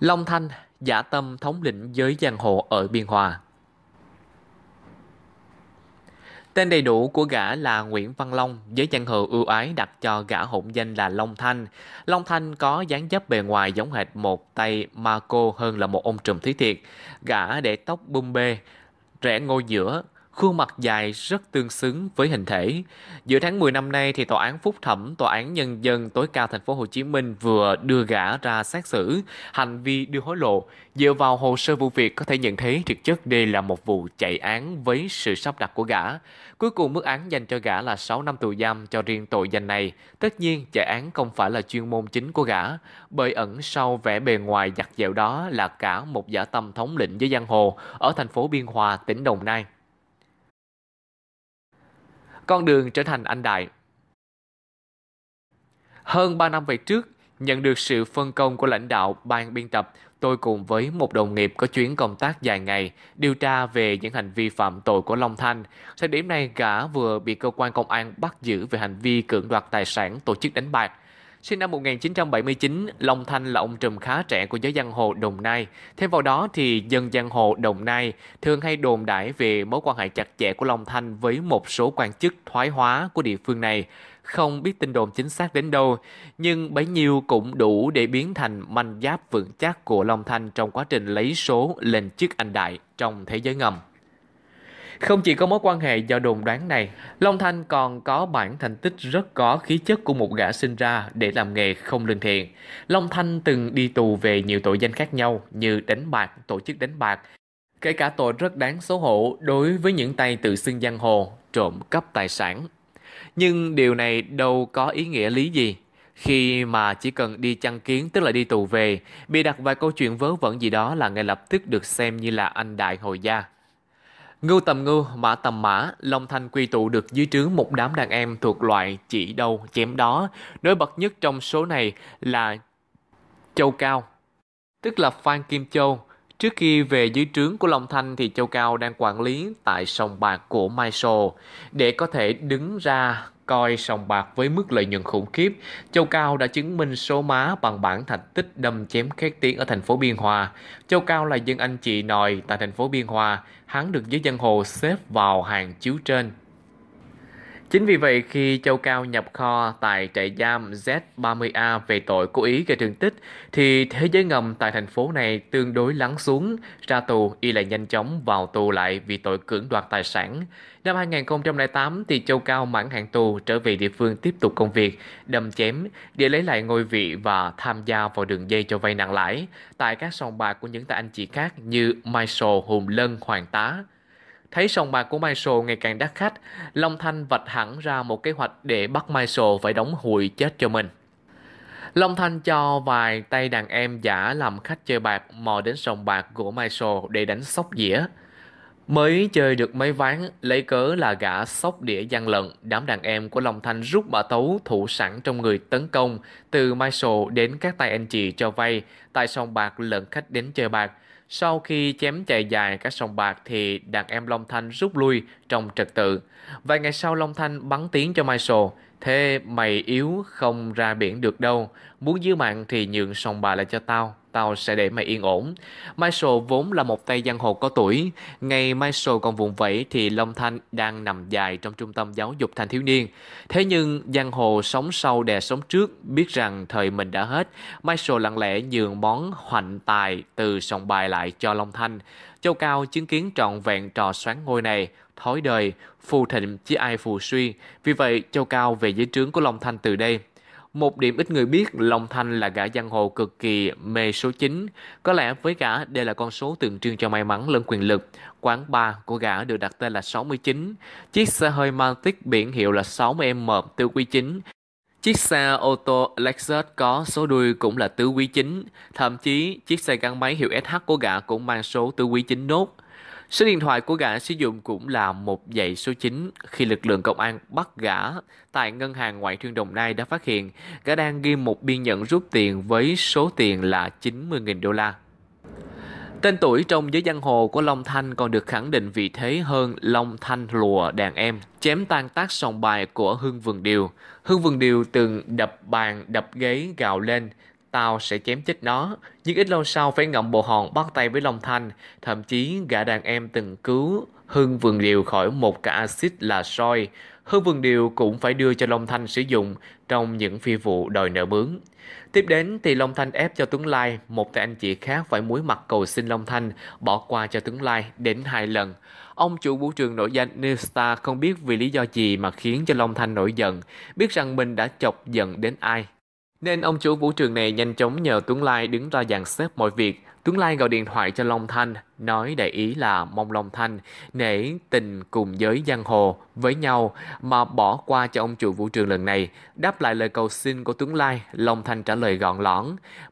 Long Thanh giả tâm thống lĩnh giới giang hồ ở Biên Hòa. Tên đầy đủ của gã là Nguyễn Văn Long, giới giang hồ ưu ái đặt cho gã hỗn danh là Long Thanh. Long Thanh có dáng dấp bề ngoài giống hệt một tay Marco hơn là một ông trùm thí thiệt. Gã để tóc bung bê, rẽ ngôi giữa, Khuôn mặt dài rất tương xứng với hình thể. Giữa tháng 10 năm nay thì tòa án phúc thẩm tòa án nhân dân tối cao thành phố Hồ Chí Minh vừa đưa gã ra xét xử hành vi đưa hối lộ. Dựa vào hồ sơ vụ việc có thể nhận thấy thực chất đây là một vụ chạy án với sự sắp đặt của gã. Cuối cùng mức án dành cho gã là 6 năm tù giam cho riêng tội danh này. Tất nhiên chạy án không phải là chuyên môn chính của gã, bởi ẩn sau vẻ bề ngoài giặt dẻo đó là cả một giả tâm thống lĩnh với giang hồ ở thành phố Biên Hòa, tỉnh Đồng Nai con đường trở thành anh đại. Hơn 3 năm về trước, nhận được sự phân công của lãnh đạo ban biên tập, tôi cùng với một đồng nghiệp có chuyến công tác dài ngày điều tra về những hành vi phạm tội của Long Thanh. Thời điểm này, gã vừa bị cơ quan công an bắt giữ về hành vi cưỡng đoạt tài sản tổ chức đánh bạc – Sinh năm 1979, Long Thanh là ông trùm khá trẻ của giới giang hồ Đồng Nai. Thêm vào đó thì dân giang hồ Đồng Nai thường hay đồn đãi về mối quan hệ chặt chẽ của Long Thanh với một số quan chức thoái hóa của địa phương này. Không biết tin đồn chính xác đến đâu, nhưng bấy nhiêu cũng đủ để biến thành manh giáp vững chắc của Long Thanh trong quá trình lấy số lên chức anh đại trong thế giới ngầm. Không chỉ có mối quan hệ do đồn đoán này, Long Thanh còn có bản thành tích rất có khí chất của một gã sinh ra để làm nghề không lương thiện. Long Thanh từng đi tù về nhiều tội danh khác nhau như đánh bạc, tổ chức đánh bạc, kể cả tội rất đáng xấu hổ đối với những tay tự xưng giang hồ, trộm cắp tài sản. Nhưng điều này đâu có ý nghĩa lý gì khi mà chỉ cần đi chăn kiến tức là đi tù về, bị đặt vài câu chuyện vớ vẩn gì đó là ngay lập tức được xem như là anh đại hồi gia. Ngưu tầm ngưu, mã tầm mã, Long Thanh quy tụ được dưới trướng một đám đàn em thuộc loại chỉ đâu chém đó. Nổi bật nhất trong số này là Châu Cao, tức là Phan Kim Châu. Trước khi về dưới trướng của Long Thanh thì Châu Cao đang quản lý tại sông bạc của Mai Sô để có thể đứng ra coi sòng bạc với mức lợi nhuận khủng khiếp, Châu Cao đã chứng minh số má bằng bản thành tích đâm chém khét tiếng ở thành phố Biên Hòa. Châu Cao là dân anh chị nòi tại thành phố Biên Hòa, hắn được giới dân hồ xếp vào hàng chiếu trên. Chính vì vậy, khi Châu Cao nhập kho tại trại giam Z30A về tội cố ý gây thương tích, thì thế giới ngầm tại thành phố này tương đối lắng xuống, ra tù y lại nhanh chóng vào tù lại vì tội cưỡng đoạt tài sản. Năm 2008 thì Châu Cao mãn hạn tù trở về địa phương tiếp tục công việc, đâm chém để lấy lại ngôi vị và tham gia vào đường dây cho vay nặng lãi tại các sòng bạc của những tài anh chị khác như Mai Sồ, Hùng Lân, Hoàng Tá. Thấy sòng bạc của Michael ngày càng đắt khách, Long Thanh vạch hẳn ra một kế hoạch để bắt Michael phải đóng hụi chết cho mình. Long Thanh cho vài tay đàn em giả làm khách chơi bạc mò đến sòng bạc của Michael để đánh sóc dĩa. Mới chơi được mấy ván, lấy cớ là gã sóc đĩa gian lận, đám đàn em của Long Thanh rút mã tấu thủ sẵn trong người tấn công, từ Michael đến các tay anh chị cho vay, tại sòng bạc lẫn khách đến chơi bạc, sau khi chém chạy dài các sòng bạc thì đàn em Long Thanh rút lui trong trật tự. Vài ngày sau Long Thanh bắn tiếng cho Michael, thế mày yếu không ra biển được đâu, muốn giữ mạng thì nhượng sòng bà lại cho tao tao sẽ để mày yên ổn. Michael vốn là một tay giang hồ có tuổi, ngày Michael còn vùng vẫy thì Long Thanh đang nằm dài trong trung tâm giáo dục thanh thiếu niên. Thế nhưng giang hồ sống sau đè sống trước, biết rằng thời mình đã hết, Michael lặng lẽ nhường món hoành tài từ sòng bài lại cho Long Thanh. Châu Cao chứng kiến trọn vẹn trò xoán ngôi này, thói đời, phù thịnh chứ ai phù suy. Vì vậy, Châu Cao về giới trướng của Long Thanh từ đây một điểm ít người biết, Long Thanh là gã giang hồ cực kỳ mê số 9. Có lẽ với gã, đây là con số tượng trưng cho may mắn lẫn quyền lực. Quán bar của gã được đặt tên là 69. Chiếc xe hơi Matic biển hiệu là 60M tiêu quý 9. Chiếc xe ô tô Lexus có số đuôi cũng là tứ quý 9. Thậm chí, chiếc xe gắn máy hiệu SH của gã cũng mang số tứ quý 9 nốt. Số điện thoại của gã sử dụng cũng là một dãy số 9 khi lực lượng công an bắt gã tại ngân hàng ngoại thương Đồng Nai đã phát hiện gã đang ghi một biên nhận rút tiền với số tiền là 90.000 đô la. Tên tuổi trong giới giang hồ của Long Thanh còn được khẳng định vị thế hơn Long Thanh lùa đàn em, chém tan tác sòng bài của Hương Vườn Điều. Hương Vườn Điều từng đập bàn, đập ghế, gào lên, Tao sẽ chém chết nó, nhưng ít lâu sau phải ngậm bộ hòn bắt tay với Long Thanh, thậm chí gã đàn em từng cứu Hưng Vườn Điều khỏi một cả axit là soi. Hưng Vườn Điều cũng phải đưa cho Long Thanh sử dụng trong những phi vụ đòi nợ mướn. Tiếp đến thì Long Thanh ép cho Tuấn Lai, một tay anh chị khác phải muối mặt cầu xin Long Thanh bỏ qua cho Tuấn Lai đến hai lần. Ông chủ vũ trường nổi danh Newstar không biết vì lý do gì mà khiến cho Long Thanh nổi giận, biết rằng mình đã chọc giận đến ai nên ông chủ vũ trường này nhanh chóng nhờ Tuấn Lai đứng ra dàn xếp mọi việc. Tuấn Lai gọi điện thoại cho Long Thanh, nói đại ý là mong Long Thanh nể tình cùng giới giang hồ với nhau mà bỏ qua cho ông chủ vũ trường lần này. Đáp lại lời cầu xin của Tuấn Lai, Long Thanh trả lời gọn lõn.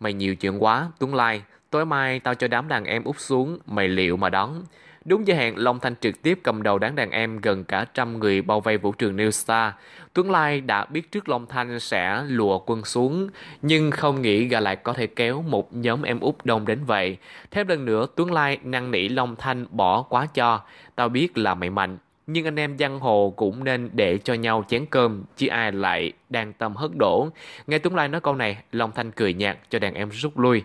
Mày nhiều chuyện quá, Tuấn Lai, tối mai tao cho đám đàn em úp xuống, mày liệu mà đón. Đúng giờ hẹn, Long Thanh trực tiếp cầm đầu đám đàn em gần cả trăm người bao vây vũ trường New Star. Tuấn Lai đã biết trước Long Thanh sẽ lùa quân xuống, nhưng không nghĩ gà lại có thể kéo một nhóm em út đông đến vậy. Thêm lần nữa, Tuấn Lai năn nỉ Long Thanh bỏ quá cho, tao biết là mày mạnh. Nhưng anh em giang hồ cũng nên để cho nhau chén cơm, chứ ai lại đang tâm hất đổ. Nghe Tuấn Lai nói câu này, Long Thanh cười nhạt cho đàn em rút lui.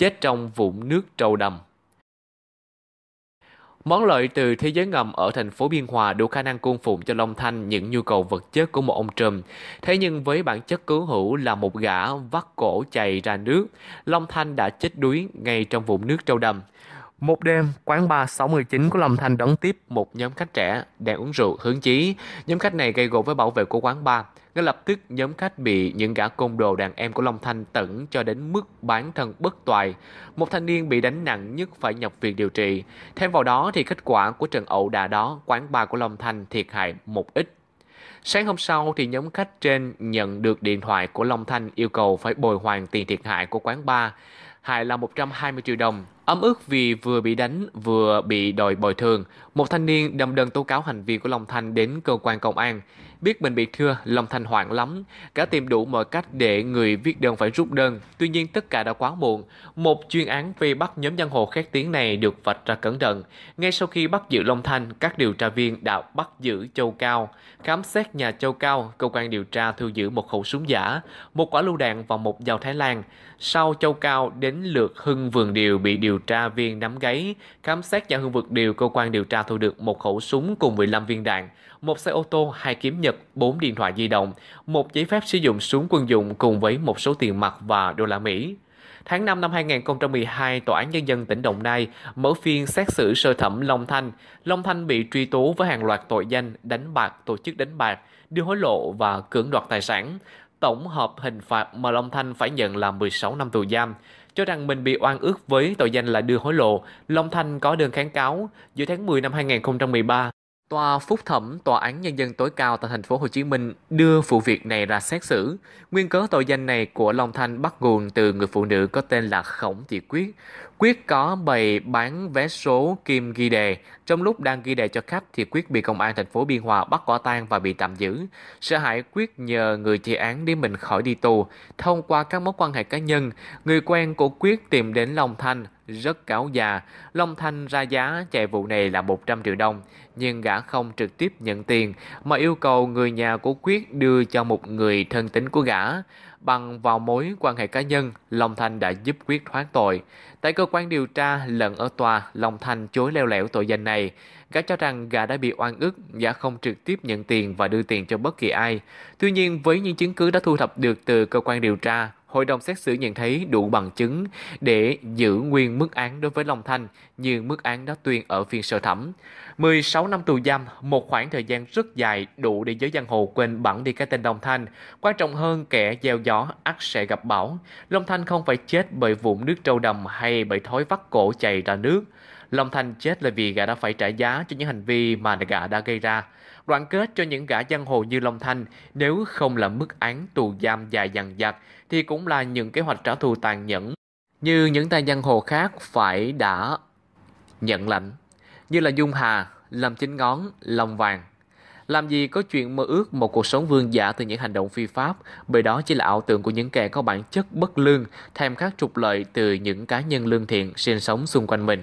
chết trong vũng nước trâu đầm. Món lợi từ thế giới ngầm ở thành phố Biên Hòa đủ khả năng cung phụng cho Long Thanh những nhu cầu vật chất của một ông Trùm. Thế nhưng với bản chất cứu hữu là một gã vắt cổ chạy ra nước, Long Thanh đã chết đuối ngay trong vùng nước trâu đầm. Một đêm, quán bar 619 của Long Thanh đón tiếp một nhóm khách trẻ đang uống rượu hướng chí. Nhóm khách này gây gỗ với bảo vệ của quán bar. Ngay lập tức, nhóm khách bị những gã côn đồ đàn em của Long Thanh tẩn cho đến mức bán thân bất toại. Một thanh niên bị đánh nặng nhất phải nhập viện điều trị. Thêm vào đó thì kết quả của trận ẩu đà đó, quán bar của Long Thanh thiệt hại một ít. Sáng hôm sau thì nhóm khách trên nhận được điện thoại của Long Thanh yêu cầu phải bồi hoàn tiền thiệt hại của quán bar. Hại là 120 triệu đồng, Ấm ức vì vừa bị đánh vừa bị đòi bồi thường, một thanh niên đâm đơn tố cáo hành vi của Long Thanh đến cơ quan công an. Biết mình bị thưa, Long Thanh hoảng lắm, cả tìm đủ mọi cách để người viết đơn phải rút đơn. Tuy nhiên tất cả đã quá muộn. Một chuyên án vây bắt nhóm giang hồ khét tiếng này được vạch ra cẩn thận. Ngay sau khi bắt giữ Long Thanh, các điều tra viên đã bắt giữ Châu Cao. Khám xét nhà Châu Cao, cơ quan điều tra thu giữ một khẩu súng giả, một quả lưu đạn và một dao Thái Lan. Sau Châu Cao đến lượt Hưng Vườn Điều bị điều tra viên nắm gáy, khám xét nhà hương vực điều cơ quan điều tra thu được một khẩu súng cùng 15 viên đạn, một xe ô tô, hai kiếm nhật, bốn điện thoại di động, một giấy phép sử dụng súng quân dụng cùng với một số tiền mặt và đô la Mỹ. Tháng 5 năm 2012, Tòa án Nhân dân tỉnh Đồng Nai mở phiên xét xử sơ thẩm Long Thanh. Long Thanh bị truy tố với hàng loạt tội danh đánh bạc, tổ chức đánh bạc, đưa hối lộ và cưỡng đoạt tài sản. Tổng hợp hình phạt mà Long Thanh phải nhận là 16 năm tù giam cho rằng mình bị oan ức với tội danh là đưa hối lộ. Long Thanh có đơn kháng cáo giữa tháng 10 năm 2013. Tòa phúc thẩm Tòa án Nhân dân tối cao tại thành phố Hồ Chí Minh đưa vụ việc này ra xét xử. Nguyên cớ tội danh này của Long Thanh bắt nguồn từ người phụ nữ có tên là Khổng Thị Quyết. Quyết có bày bán vé số kim ghi đề. Trong lúc đang ghi đề cho khách thì Quyết bị công an thành phố Biên Hòa bắt quả tang và bị tạm giữ. Sợ hãi Quyết nhờ người chị án để mình khỏi đi tù. Thông qua các mối quan hệ cá nhân, người quen của Quyết tìm đến Long Thanh rất cáo già. Long Thanh ra giá chạy vụ này là 100 triệu đồng, nhưng gã không trực tiếp nhận tiền mà yêu cầu người nhà của Quyết đưa cho một người thân tín của gã. Bằng vào mối quan hệ cá nhân, Long Thanh đã giúp quyết thoát tội. Tại cơ quan điều tra, lần ở tòa, Long Thanh chối leo lẻo tội danh này. Gã cho rằng gã đã bị oan ức, và không trực tiếp nhận tiền và đưa tiền cho bất kỳ ai. Tuy nhiên, với những chứng cứ đã thu thập được từ cơ quan điều tra, hội đồng xét xử nhận thấy đủ bằng chứng để giữ nguyên mức án đối với Long Thanh như mức án đã tuyên ở phiên sơ thẩm. 16 năm tù giam, một khoảng thời gian rất dài đủ để giới giang hồ quên bẵng đi cái tên Long Thanh. Quan trọng hơn kẻ gieo gió ắt sẽ gặp bão. Long Thanh không phải chết bởi vụn nước trâu đầm hay bởi thói vắt cổ chảy ra nước. Long Thanh chết là vì gã đã phải trả giá cho những hành vi mà gã đã gây ra đoạn kết cho những gã giang hồ như Long Thanh, nếu không là mức án tù giam dài dằng dặc, thì cũng là những kế hoạch trả thù tàn nhẫn, như những tay giang hồ khác phải đã nhận lệnh, như là Dung Hà, Lâm Chính Ngón, Long Vàng. Làm gì có chuyện mơ ước một cuộc sống vương giả từ những hành động phi pháp, bởi đó chỉ là ảo tưởng của những kẻ có bản chất bất lương, thèm khát trục lợi từ những cá nhân lương thiện sinh sống xung quanh mình.